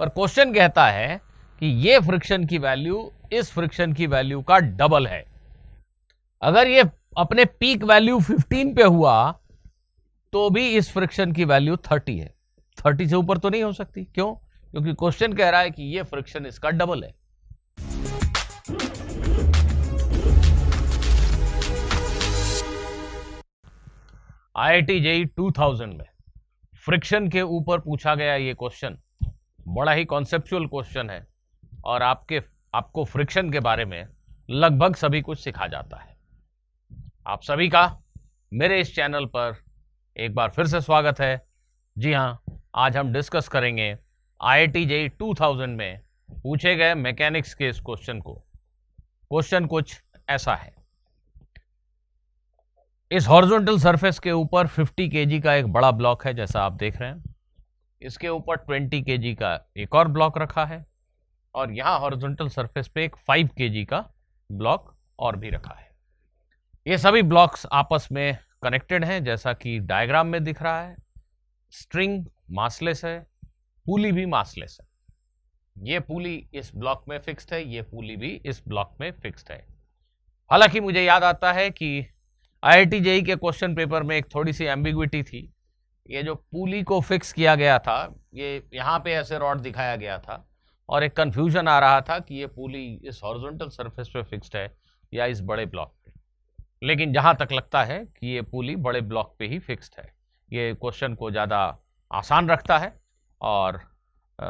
पर क्वेश्चन कहता है कि ये फ्रिक्शन की वैल्यू इस फ्रिक्शन की वैल्यू का डबल है अगर ये अपने पीक वैल्यू 15 पे हुआ तो भी इस फ्रिक्शन की वैल्यू 30 है 30 से ऊपर तो नहीं हो सकती क्यों क्योंकि क्वेश्चन कह रहा है कि ये फ्रिक्शन इसका डबल है I I T JEE two में फ्रिक्शन के ऊपर पूछा गया ये क्वेश्चन बड़ा ही कॉन्सेप्चुअल क्वेश्चन है और आपके आपको फ्रिक्शन के बारे में लगभग सभी कुछ सिखा जाता है आप सभी का मेरे इस चैनल पर एक बार फिर से स्वागत है जी हाँ आज हम डिस्कस करेंगे आई आई जे टू थाउजेंड में पूछे गए मैकेनिक्स के इस क्वेश्चन को क्वेश्चन कुछ ऐसा है इस हॉर्जोनटल सरफेस के ऊपर 50 केजी का एक बड़ा ब्लॉक है जैसा आप देख रहे हैं इसके ऊपर 20 के का एक और ब्लॉक रखा है और यहाँ हॉरिजॉन्टल सरफेस पे एक 5 के का ब्लॉक और भी रखा है ये सभी ब्लॉक्स आपस में कनेक्टेड हैं जैसा कि डायग्राम में दिख रहा है स्ट्रिंग मासलेस है पुली भी मासलेस है ये पुली इस ब्लॉक में फिक्स्ड है ये पुली भी इस ब्लॉक में फिक्स्ड है हालांकि मुझे याद आता है कि आई आई के क्वेश्चन पेपर में एक थोड़ी सी एम्बिग्विटी थी ये जो पुली को फिक्स किया गया था ये यहाँ पे ऐसे रॉड दिखाया गया था और एक कन्फ्यूजन आ रहा था कि ये पुली इस हॉरिजॉन्टल सरफेस पे फिक्स्ड है या इस बड़े ब्लॉक पे लेकिन जहाँ तक लगता है कि ये पुली बड़े ब्लॉक पे ही फिक्स्ड है ये क्वेश्चन को ज़्यादा आसान रखता है और आ,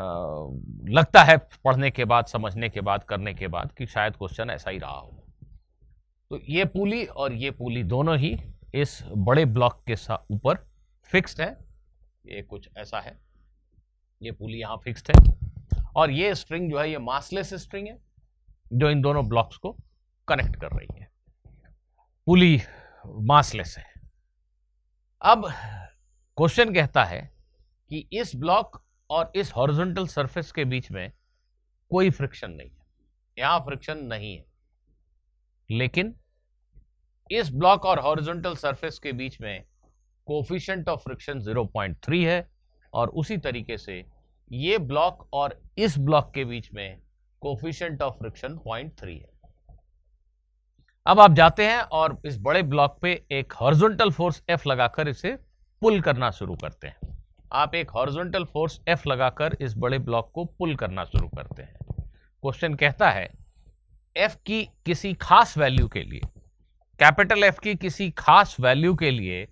लगता है पढ़ने के बाद समझने के बाद करने के बाद कि शायद क्वेश्चन ऐसा ही रहा हो तो ये पुली और ये पुली दोनों ही इस बड़े ब्लॉक के ऊपर फिक्स्ड है ये कुछ ऐसा है ये पुली यहाँ फिक्स्ड है और ये स्ट्रिंग जो है ये मासलेस स्ट्रिंग है जो इन दोनों ब्लॉक्स को कनेक्ट कर रही है पुली मासलेस है अब क्वेश्चन कहता है कि इस ब्लॉक और इस हॉरिजॉन्टल सरफेस के बीच में कोई फ्रिक्शन नहीं है यहां फ्रिक्शन नहीं है लेकिन इस ब्लॉक और हॉरिजॉन्टल सरफेस के बीच में कोफिशेंट ऑफ फ्रिक्शन 0.3 है और उसी तरीके से ये ब्लॉक और इस ब्लॉक के बीच में कोफिशेंट ऑफ फ्रिक्शन 0.3 है अब आप जाते हैं और इस बड़े ब्लॉक पे एक हॉर्जोंटल फोर्स एफ लगाकर इसे पुल करना शुरू करते हैं आप एक हॉर्जोंटल फोर्स एफ लगाकर इस बड़े ब्लॉक को पुल करना शुरू करते हैं क्वेश्चन कहता है एफ की किसी खास वैल्यू के लिए कैपिटल एफ की किसी खास वैल्यू के लिए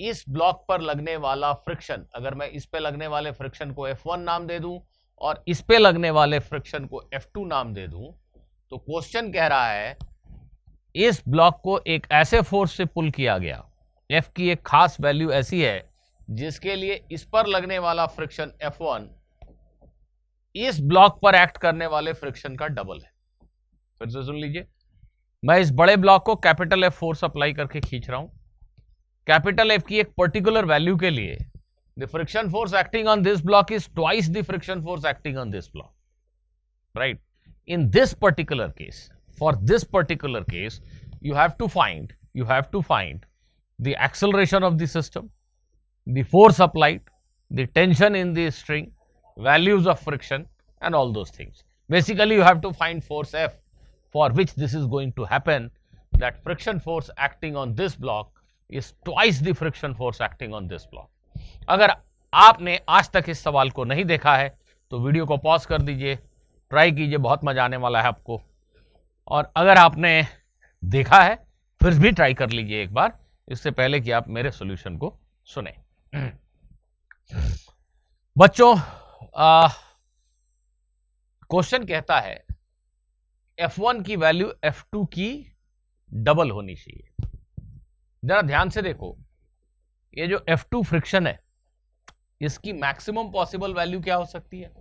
इस ब्लॉक पर लगने वाला फ्रिक्शन अगर मैं इस पे लगने वाले फ्रिक्शन को F1 नाम दे दूं और इस पे लगने वाले फ्रिक्शन को F2 नाम दे दूं तो क्वेश्चन कह रहा है इस ब्लॉक को एक ऐसे फोर्स से पुल किया गया F की एक खास वैल्यू ऐसी है जिसके लिए इस पर लगने वाला फ्रिक्शन F1 इस ब्लॉक पर एक्ट करने वाले फ्रिक्शन का डबल है फिर से सुन लीजिए मैं इस बड़े ब्लॉक को कैपिटल एफ फोर्स अप्लाई करके खींच रहा हूं कैपिटल एफ की एक पर्टिकुलर वैल्यू के लिए the friction force acting on this block is twice the friction force acting on this block right in this particular case for this particular case you have to find you have to find the acceleration of the system the force applied the tension in the string values of friction and all those things basically you have to find force F for which this is going to happen that friction force acting on this block is twice the friction force acting on this block अगर आपने आज तक इस सवाल को नहीं देखा है तो वीडियो को पॉज कर दीजिए ट्राई कीजिए बहुत मजा आने वाला है आपको और अगर आपने देखा है फिर भी ट्राई कर लीजिए एक बार इससे पहले कि आप मेरे सॉल्यूशन को सुने बच्चों क्वेश्चन कहता है F1 की वैल्यू F2 की डबल होनी चाहिए ज़रा ध्यान से देखो ये जो F2 फ्रिक्शन है इसकी मैक्सिमम पॉसिबल वैल्यू क्या हो सकती है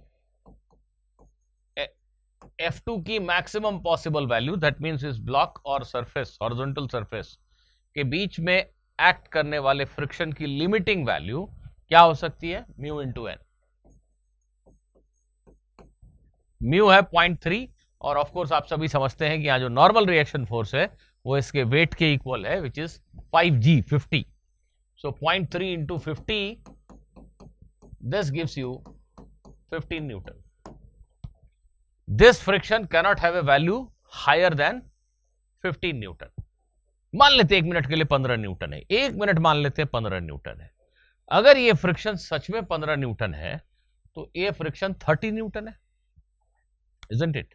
F2 की maximum possible value that means इस ब्लॉक और सरफेस हॉरिजॉन्टल सरफेस के बीच में एक्ट करने वाले फ्रिक्शन की लिमिटिंग वैल्यू क्या हो सकती है mu into N mu है पॉइंट थ्री और ऑफ कोर्स आप सभी समझते हैं कि यहां जो नॉर्मल रिएक्शन फोर्स है वो इसके वेट के इक्वल है which is five G fifty so point three into fifty this gives you fifteen newton this friction cannot have a value higher than fifteen newton मान लेते एक मिनट के लिए पंद्रह न्यूटन है एक मिनट मान लेते हैं 15 न्यूटन है अगर ये फ्रिक्शन सच में पंद्रह न्यूटन है तो ये फ्रिक्शन थर्टी न्यूटन है इजेंट इट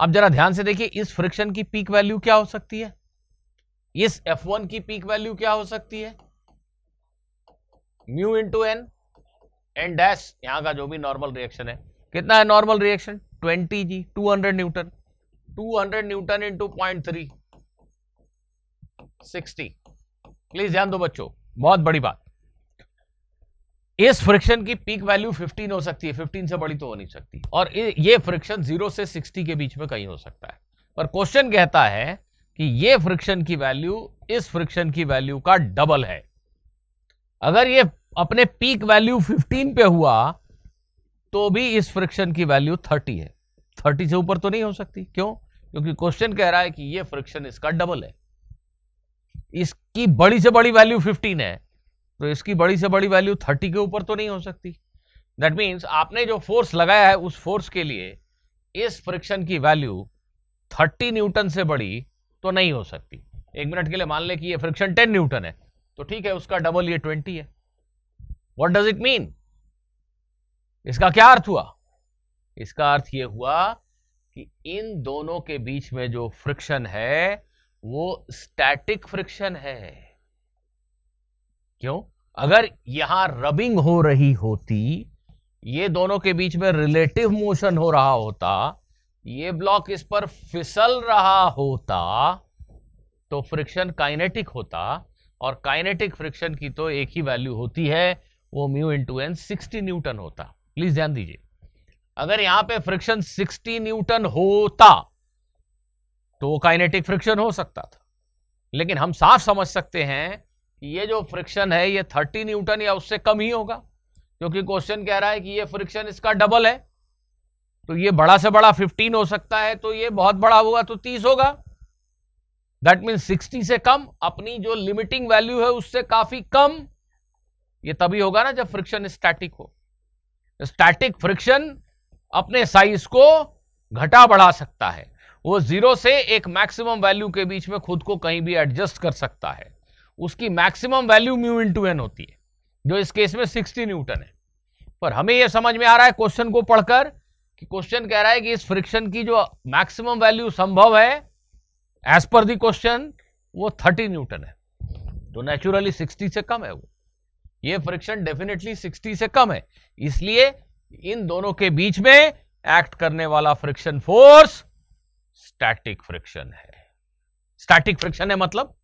अब जरा ध्यान से देखिए इस फ्रिक्शन की पीक वैल्यू क्या हो सकती है इस F1 की पीक वैल्यू क्या हो सकती है mu into N N dash यहां का जो भी नॉर्मल रिएक्शन है कितना है normal reaction 20 G 200 newton 200 newton into point three sixty please ध्यान दो बच्चों बहुत बड़ी बात इस फ्रिक्शन की पीक वैल्यू 15 हो सकती है 15 से बड़ी तो हो नहीं सकती और ये फ्रिक्शन 0 से 60 के बीच में कहीं हो सकता है पर क्वेश्चन कहता है कि ये फ्रिक्शन की वैल्यू इस फ्रिक्शन की वैल्यू का डबल है अगर ये अपने पीक वैल्यू 15 पे हुआ तो भी इस फ्रिक्शन की वैल्यू 30 है 30 से ऊपर तो नहीं हो सकती क्यों क्योंकि क्वेश्चन कह रहा है कि यह फ्रिक्शन इसका डबल है इसकी बड़ी से बड़ी वैल्यू फिफ्टीन है तो इसकी बड़ी से बड़ी वैल्यू थर्टी के ऊपर तो नहीं हो सकती दैट मीन्स आपने जो फोर्स लगाया है उस फोर्स के लिए इस फ्रिक्शन की वैल्यू थर्टी न्यूटन से बड़ी तो नहीं हो सकती एक मिनट के लिए मान ले कि ये फ्रिक्शन टेन न्यूटन है तो ठीक है उसका डबल ये ट्वेंटी है वॉट डज इट मीन इसका क्या अर्थ हुआ इसका अर्थ ये हुआ कि इन दोनों के बीच में जो फ्रिक्शन है वो स्टैटिक फ्रिक्शन है क्यों अगर यहां रबिंग हो रही होती ये दोनों के बीच में रिलेटिव मोशन हो रहा होता ये ब्लॉक इस पर फिसल रहा होता तो फ्रिक्शन काइनेटिक होता और काइनेटिक फ्रिक्शन की तो एक ही वैल्यू होती है वो mu into N sixty newton होता प्लीज ध्यान दीजिए अगर यहां पे फ्रिक्शन 60 न्यूटन होता तो काइनेटिक फ्रिक्शन हो सकता था लेकिन हम साफ समझ सकते हैं ये जो फ्रिक्शन है ये थर्टी न्यूटन या उससे कम ही होगा क्योंकि क्वेश्चन कह रहा है कि ये फ्रिक्शन इसका डबल है तो ये बड़ा से बड़ा फिफ्टीन हो सकता है तो ये बहुत बड़ा होगा तो तीस होगा दैट मीन सिक्सटी से कम अपनी जो लिमिटिंग वैल्यू है उससे काफी कम ये तभी होगा ना जब फ्रिक्शन स्टैटिक हो स्टैटिक फ्रिक्शन अपने साइज को घटा बढ़ा सकता है वो जीरो से एक मैक्सिमम वैल्यू के बीच में खुद को कहीं भी एडजस्ट कर सकता है उसकी maximum value mu into N होती है जो इस केस में सिक्सटी न्यूटन है पर हमें यह समझ में आ रहा है क्वेश्चन को पढ़कर कि क्वेश्चन कह रहा है कि इस फ्रिक्शन की जो मैक्सिमम वैल्यू संभव है एज पर दी क्वेश्चन वो थर्टी न्यूटन है तो नेचुरली सिक्सटी से कम है वो ये फ्रिक्शन डेफिनेटली सिक्सटी से कम है इसलिए इन दोनों के बीच में एक्ट करने वाला फ्रिक्शन फोर्स स्टैटिक फ्रिक्शन है स्टैटिक फ्रिक्शन है मतलब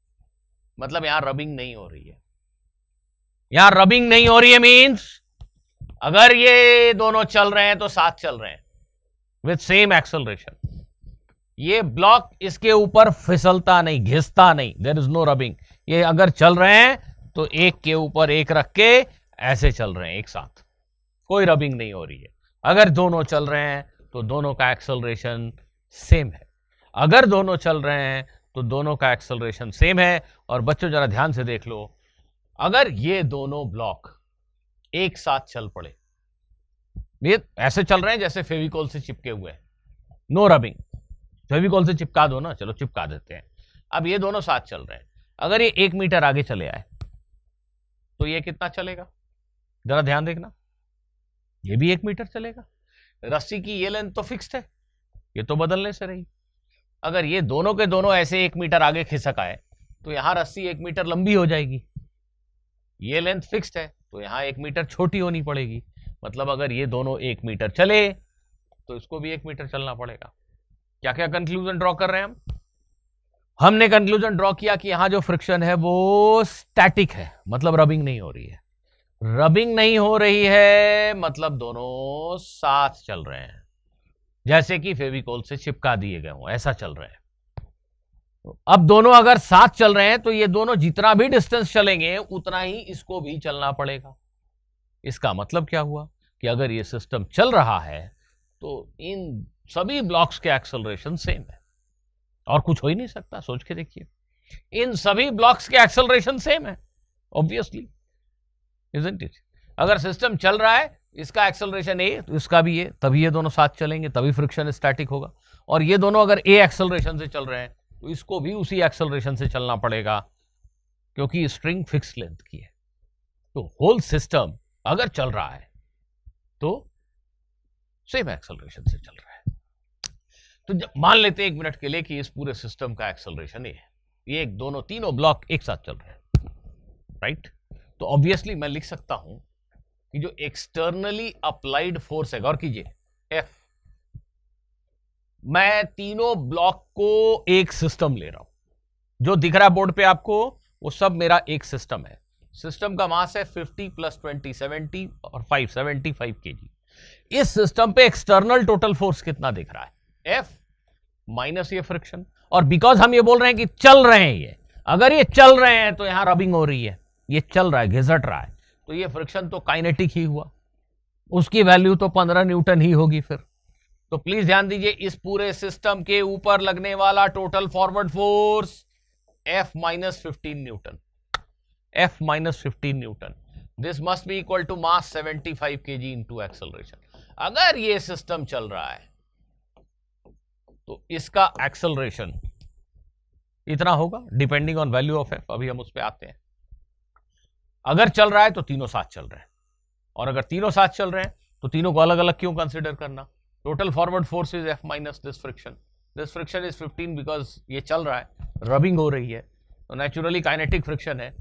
मतलब यहां रबिंग नहीं हो रही है यहां रबिंग नहीं हो रही है मीन्स अगर ये दोनों चल रहे हैं तो साथ चल रहे हैं विथ सेम एक्सलरेशन ये ब्लॉक इसके ऊपर फिसलता नहीं घिसता नहीं देर इज नो रबिंग ये अगर चल रहे हैं तो एक के ऊपर एक रख के ऐसे चल रहे हैं एक साथ कोई रबिंग नहीं हो रही है अगर दोनों चल रहे हैं तो दोनों का एक्सलरेशन सेम है अगर दोनों चल रहे हैं तो दोनों का एक्सलरेशन सेम है और बच्चों जरा ध्यान से देख लो अगर ये दोनों ब्लॉक एक साथ चल पड़े ये ऐसे चल रहे हैं जैसे फेविकोल से चिपके हुए हैं नो रबिंग फेविकोल से चिपका दो ना चलो चिपका देते हैं अब ये दोनों साथ चल रहे हैं अगर ये एक मीटर आगे चले आए तो ये कितना चलेगा जरा ध्यान देखना ये भी एक मीटर चलेगा रस्सी की ये लेंथ तो फिक्स्ड है ये तो बदलने से रही अगर ये दोनों के दोनों ऐसे एक मीटर आगे खिसक आए तो यहाँ रस्सी एक मीटर लंबी हो जाएगी ये लेंथ फिक्स्ड है तो यहाँ एक मीटर छोटी होनी पड़ेगी मतलब अगर ये दोनों एक मीटर चले तो इसको भी एक मीटर चलना पड़ेगा क्या क्या कंक्लूजन ड्रॉ कर रहे हैं हम हमने कंक्लूजन ड्रॉ किया कि यहाँ जो फ्रिक्शन है वो स्टैटिक है मतलब रबिंग नहीं हो रही है रबिंग नहीं हो रही है मतलब दोनों साथ चल रहे हैं जैसे कि फेविकोल से चिपका दिए गए हों ऐसा चल रहा है अब दोनों अगर साथ चल रहे हैं तो ये दोनों जितना भी डिस्टेंस चलेंगे उतना ही इसको भी चलना पड़ेगा इसका मतलब क्या हुआ कि अगर ये सिस्टम चल रहा है तो इन सभी ब्लॉक्स के एक्सेलरेशन सेम है और कुछ हो ही नहीं सकता सोच के देखिए इन सभी ब्लॉक्स के एक्सेलरेशन सेम है ऑब्वियसली इट अगर सिस्टम चल रहा है इसका एक्सेलरेशन ए तो इसका भी ए तभी ये दोनों साथ चलेंगे तभी फ्रिक्शन स्टैटिक होगा और ये दोनों अगर ए एक्सेलरेशन से चल रहे हैं तो इसको भी उसी एक्सेलरेशन से चलना पड़ेगा क्योंकि स्ट्रिंग फिक्स लेंथ की है तो होल सिस्टम अगर चल रहा है तो सेम एक्सेलरेशन से चल रहा है तो जब मान लेते हैं एक मिनट के लिए कि इस पूरे सिस्टम का एक्सेलरेशन ए है ये एक दोनों तीनों ब्लॉक एक साथ चल रहे हैं राइट तो ऑब्वियसली मैं लिख सकता हूं कि जो एक्सटर्नली अप्लाइड फोर्स है गौर कीजिए एफ मैं तीनों ब्लॉक को एक सिस्टम ले रहा हूं जो दिख रहा है बोर्ड पे आपको वो सब मेरा एक सिस्टम है सिस्टम का मास है 50 प्लस 20 70 और 5 75 केजी इस सिस्टम पे एक्सटर्नल टोटल फोर्स कितना दिख रहा है एफ माइनस ये फ्रिक्शन और बिकॉज हम ये बोल रहे हैं कि चल रहे हैं ये अगर ये चल रहे हैं तो यहां रबिंग हो रही है ये चल रहा है घिसट रहा है तो ये फ्रिक्शन तो काइनेटिक ही हुआ उसकी वैल्यू तो पंद्रह न्यूटन ही होगी फिर तो प्लीज ध्यान दीजिए इस पूरे सिस्टम के ऊपर लगने वाला total forward force F minus fifteen newton F minus fifteen newton this must be equal to mass seventy five K G into acceleration अगर ये सिस्टम चल रहा है तो इसका एक्सलरेशन इतना होगा depending on value of F अभी हम उस पर आते हैं अगर चल रहा है तो तीनों साथ चल रहे हैं और अगर तीनों साथ चल रहे हैं तो तीनों को अलग अलग क्यों कंसिडर करना total forward force is F minus this friction this friction is fifteen because ये चल रहा है रबिंग हो रही है तो नेचुरली काइनेटिक फ्रिक्शन है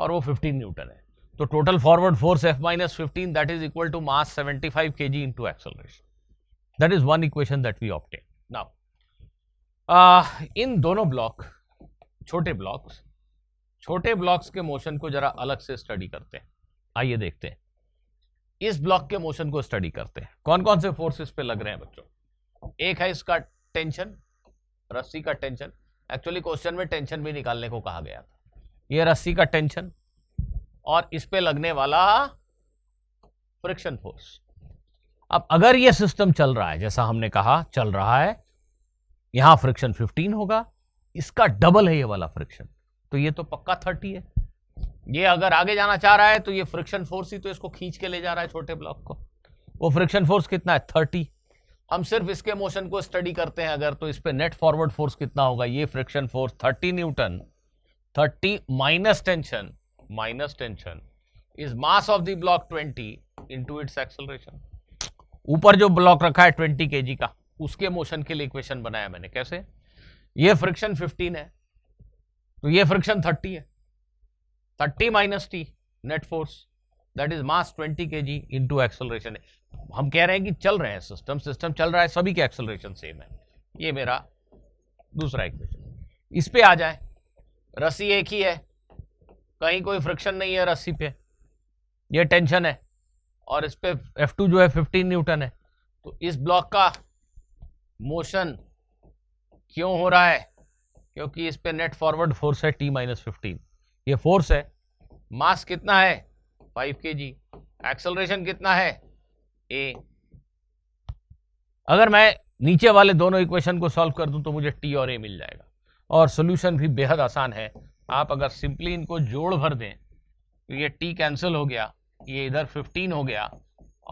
और वो फिफ्टीन न्यूटन है तो total forward force F minus fifteen that is equal to mass seventy five K G into acceleration that is one equation that we obtain now इन दोनों ब्लॉक छोटे blocks छोटे blocks के मोशन को जरा अलग से स्टडी करते हैं आइए देखते हैं इस ब्लॉक के मोशन को स्टडी करते हैं कौन कौन से फोर्सेस पे लग रहे हैं बच्चों एक है इसका टेंशन रस्सी का टेंशन एक्चुअली क्वेश्चन में टेंशन भी निकालने को कहा गया था ये रस्सी का टेंशन और इस पे लगने वाला फ्रिक्शन फोर्स अब अगर ये सिस्टम चल रहा है जैसा हमने कहा चल रहा है यहां फ्रिक्शन 15 होगा इसका डबल है ये वाला फ्रिक्शन तो ये तो पक्का थर्टी है ये अगर आगे जाना चाह रहा है तो ये फ्रिक्शन फोर्स ही तो इसको खींच के ले जा रहा है छोटे ब्लॉक को वो फ्रिक्शन फोर्स कितना है थर्टी हम सिर्फ इसके मोशन को स्टडी करते हैं अगर तो इस पर नेट फॉरवर्ड फोर्स कितना होगा ये friction force thirty newton thirty minus tension minus tension is mass of the block twenty into its acceleration ऊपर जो ब्लॉक रखा है ट्वेंटी के का उसके मोशन के लिए इक्वेशन बनाया मैंने कैसे ये फ्रिक्शन फिफ्टीन है तो ये फ्रिक्शन 30 है 30 minus T net force that is mass 20 K G into acceleration हम कह रहे हैं कि चल रहे हैं सिस्टम सिस्टम चल रहा है सभी के एक्सलरेशन सेम है ये मेरा दूसरा इक्वेशन इस पे आ जाए रस्सी एक ही है कहीं कोई फ्रिक्शन नहीं है रस्सी पे ये टेंशन है और इस पे टू जो है 15 न्यूटन है तो इस ब्लॉक का मोशन क्यों हो रहा है क्योंकि इस पर नेट फॉरवर्ड फोर्स है टी माइनस फिफ्टीन ये फोर्स है मास कितना है फाइव के जी एक्सलेशन कितना है ए अगर मैं नीचे वाले दोनों इक्वेशन को सॉल्व कर दूं तो मुझे टी और ए मिल जाएगा और सोल्यूशन भी बेहद आसान है आप अगर सिंपली इनको जोड़ भर दें तो ये टी कैंसिल हो गया ये इधर 15 हो गया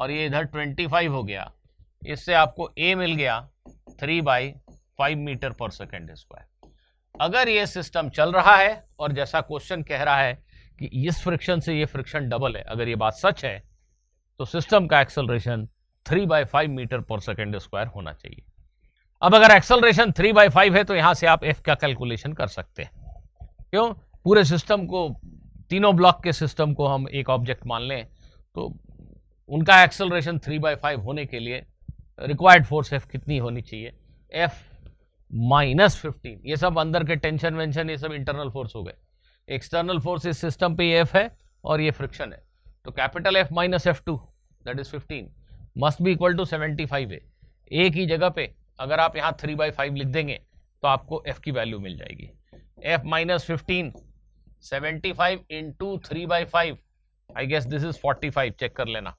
और ये इधर 25 हो गया इससे आपको ए मिल गया 3 by five metre per second square अगर ये सिस्टम चल रहा है और जैसा क्वेश्चन कह रहा है कि इस फ्रिक्शन से ये फ्रिक्शन डबल है अगर ये बात सच है तो सिस्टम का acceleration three by five metre per second square होना चाहिए अब अगर एक्सेलरेशन थ्री बाई फाइव है तो यहां से आप एफ का कैलकुलेशन कर सकते हैं क्यों पूरे सिस्टम को तीनों ब्लॉक के सिस्टम को हम एक ऑब्जेक्ट मान लें तो उनका एक्सेलरेशन थ्री बाई फाइव होने के लिए रिक्वायर्ड फोर्स एफ कितनी होनी चाहिए एफ माइनस फिफ्टीन ये सब अंदर के टेंशन वेंशन ये सब इंटरनल फोर्स हो गए एक्सटर्नल फोर्स इस सिस्टम पे एफ है और ये फ्रिक्शन है तो capital F minus F two that is fifteen must भी इक्वल टू सेवेंटी फाइव है एक ही जगह पे अगर आप यहाँ थ्री बाई फाइव लिख देंगे तो आपको एफ की वैल्यू मिल जाएगी F minus fifteen seventy five into three by five I guess this is forty five check कर लेना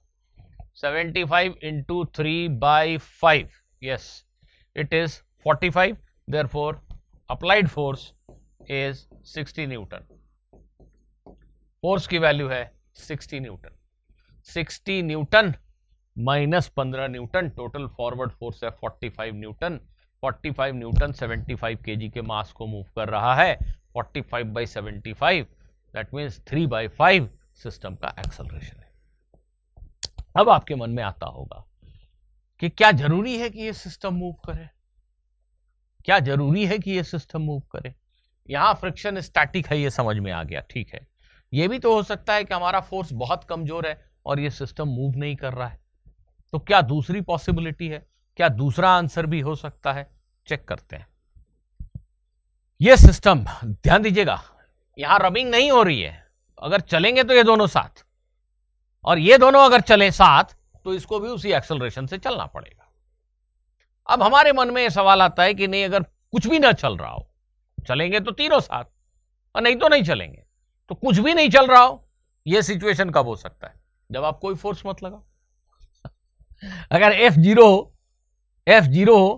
seventy five into three by five yes it is 45 therefore applied force is 60 newton force की value है 60 newton 60 newton minus पंद्रह newton total forward force है forty five newton forty five newton seventy five के के mass को move कर रहा है forty five by 75 that means 3 by five system का एक्सलरेशन है अब आपके मन में आता होगा कि क्या जरूरी है कि ये सिस्टम मूव करे क्या जरूरी है कि ये सिस्टम मूव करे यहाँ फ्रिक्शन स्टैटिक है ये समझ में आ गया ठीक है ये भी तो हो सकता है कि हमारा फोर्स बहुत कमजोर है और ये सिस्टम मूव नहीं कर रहा है तो क्या दूसरी पॉसिबिलिटी है क्या दूसरा आंसर भी हो सकता है चेक करते हैं ये सिस्टम ध्यान दीजिएगा यहां रबिंग नहीं हो रही है अगर चलेंगे तो ये दोनों साथ और ये दोनों अगर चले साथ तो इसको भी उसी एक्सेलरेशन से चलना पड़ेगा अब हमारे मन में यह सवाल आता है कि नहीं अगर कुछ भी ना चल रहा हो चलेंगे तो तीनों साथ और नहीं तो नहीं चलेंगे तो कुछ भी नहीं चल रहा हो यह सिचुएशन कब हो सकता है जब आप कोई फोर्स मत लगाओ अगर एफ जीरो हो एफ जीरो हो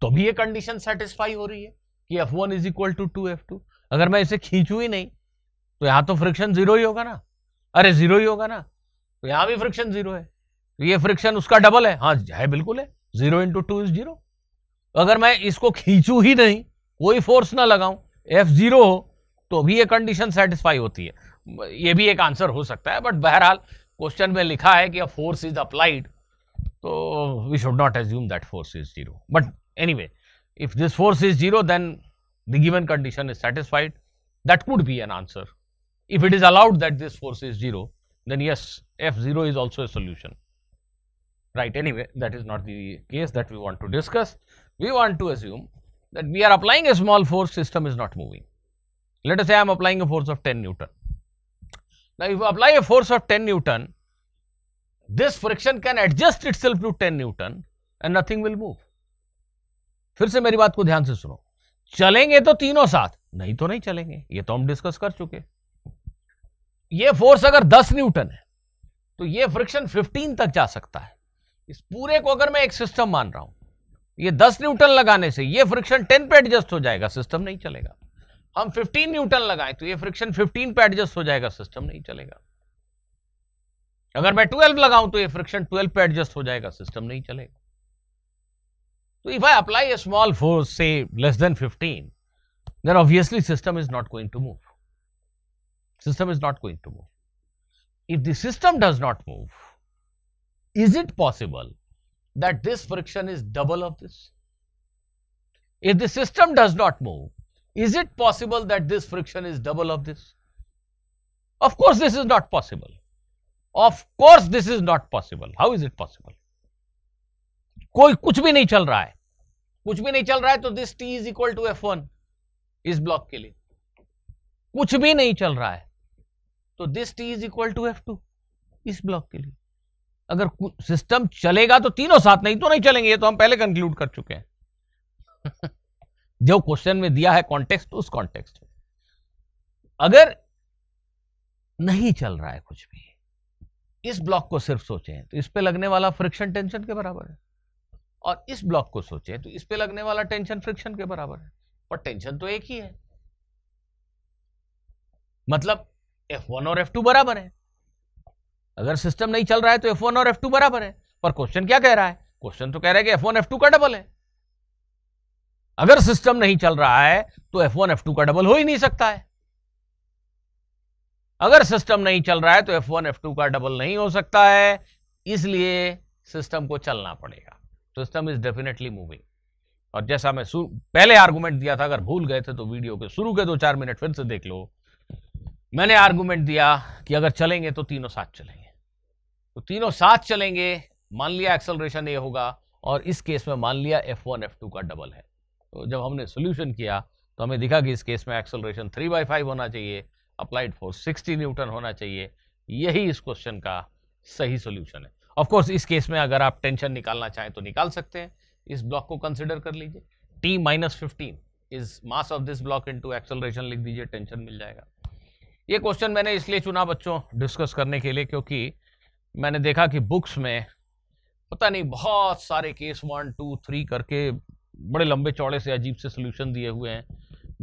तो भी ये कंडीशन सेटिस्फाई हो रही है कि F one is equal to two F two अगर मैं इसे खींचू ही नहीं तो यहां तो फ्रिक्शन जीरो ही होगा ना अरे जीरो ही होगा ना तो यहां भी फ्रिक्शन जीरो है तो ये फ्रिक्शन उसका डबल है हाँ है बिल्कुल है zero into two is zero अगर मैं इसको खींचू ही नहीं कोई फोर्स ना लगाऊं एफ जीरो हो तो भी ये कंडीशन सेटिस्फाई होती है ये भी एक आंसर हो सकता है बट बहरहाल क्वेश्चन में लिखा है कि अ फोर्स इज अप्लाइड तो we should not assume that force is zero but any if this force is zero then the given condition is satisfied that be an answer if it is allowed that this force is zero then yes F zero is also a solution right anyway that is not the case that we want to discuss we want to assume that we are applying a small force system is not moving let us say i am applying a force of 10 newton now if you apply a force of 10 newton this friction can adjust itself to 10 newton and nothing will move फिर से मेरी बात को ध्यान से सुनो चलेंगे तो तीनों साथ नहीं तो नहीं चलेंगे ये तो हम डिस्कस कर चुके ये फोर्स अगर 10 न्यूटन है तो ये फ्रिक्शन 15 तक जा सकता है इस पूरे को अगर मैं एक सिस्टम मान रहा हूं ये 10 न्यूटन लगाने से ये फ्रिक्शन 10 पे एडजस्ट हो जाएगा सिस्टम नहीं चलेगा हम 15 न्यूटन लगाएं तो ये फ्रिक्शन 15 पे एडजस्ट हो जाएगा सिस्टम नहीं चलेगा अगर मैं 12 लगाऊं तो ये फ्रिक्शन 12 पे एडजस्ट हो जाएगा सिस्टम नहीं चलेगा तो if I apply a small force से less than 15 then obviously system is not going to move system is not going to move if the system does not move is it possible that this friction is double of this? If the system does not move, is it possible that this friction is double of this? Of course, this is not possible. Of course, this is not possible. How is it possible? कोई कुछ भी नहीं चल रहा है कुछ भी नहीं चल रहा है तो this T is equal to F one इस ब्लॉक के लिए कुछ भी नहीं चल रहा है तो this T is equal to F two इस ब्लॉक के लिए अगर सिस्टम चलेगा तो तीनों साथ नहीं तो नहीं चलेंगे ये तो हम पहले कंक्लूड कर चुके हैं जो क्वेश्चन में दिया है कॉन्टेक्स्ट उस कॉन्टेक्स्ट में अगर नहीं चल रहा है कुछ भी इस ब्लॉक को सिर्फ सोचें तो इस पे लगने वाला फ्रिक्शन टेंशन के बराबर है और इस ब्लॉक को सोचें तो इस पे लगने वाला टेंशन फ्रिक्शन के बराबर है पर टेंशन तो एक ही है मतलब एफ वन और एफ टू बराबर है अगर सिस्टम नहीं चल रहा है तो एफ वन और एफ टू बराबर है पर क्वेश्चन क्या कह रहा है क्वेश्चन तो कह रहा है कि एफ वन एफ टू का डबल है अगर सिस्टम नहीं चल रहा है तो एफ वन एफ टू का डबल हो ही नहीं सकता है अगर सिस्टम नहीं चल रहा है तो एफ वन एफ टू का डबल नहीं हो सकता है इसलिए सिस्टम को चलना पड़ेगा सिस्टम इज डेफिनेटली मूविंग और जैसा मैं पहले आर्गूमेंट दिया था अगर भूल गए थे तो वीडियो के शुरू के दो चार मिनट फिर से देख लो मैंने आर्गूमेंट दिया कि अगर चलेंगे तो तीनों साथ चलेंगे तो तीनों साथ चलेंगे मान लिया एक्सलरेशन ए होगा और इस केस में मान लिया एफ वन एफ टू का डबल है तो जब हमने सोल्यूशन किया तो हमें दिखा कि इस केस में एक्सलरेशन थ्री बाई फाइव होना चाहिए अप्लाइड फोर्स सिक्सटी न्यूटन होना चाहिए यही इस क्वेश्चन का सही सोल्यूशन है ऑफकोर्स इस केस में अगर आप टेंशन निकालना चाहें तो निकाल सकते हैं इस ब्लॉक को कंसिडर कर लीजिए T minus fifteen is mass of this block into acceleration लिख दीजिए टेंशन मिल जाएगा ये क्वेश्चन मैंने इसलिए चुना बच्चों डिस्कस करने के लिए क्योंकि मैंने देखा कि बुक्स में पता नहीं बहुत सारे केस वन टू थ्री करके बड़े लंबे चौड़े से अजीब से सोल्यूशन दिए हुए हैं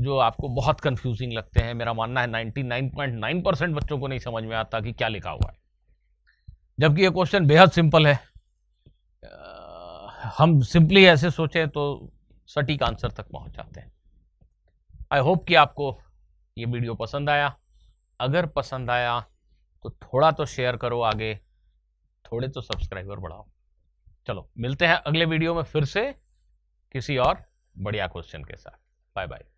जो आपको बहुत कंफ्यूजिंग लगते हैं मेरा मानना है 99.9 परसेंट बच्चों को नहीं समझ में आता कि क्या लिखा हुआ है जबकि ये क्वेश्चन बेहद सिंपल है हम सिंपली ऐसे सोचें तो सटीक आंसर तक पहुंच जाते हैं आई होप कि आपको ये वीडियो पसंद आया अगर पसंद आया तो थोड़ा तो शेयर करो आगे थोड़े तो सब्सक्राइबर बढ़ाओ चलो मिलते हैं अगले वीडियो में फिर से किसी और बढ़िया क्वेश्चन के साथ बाय बाय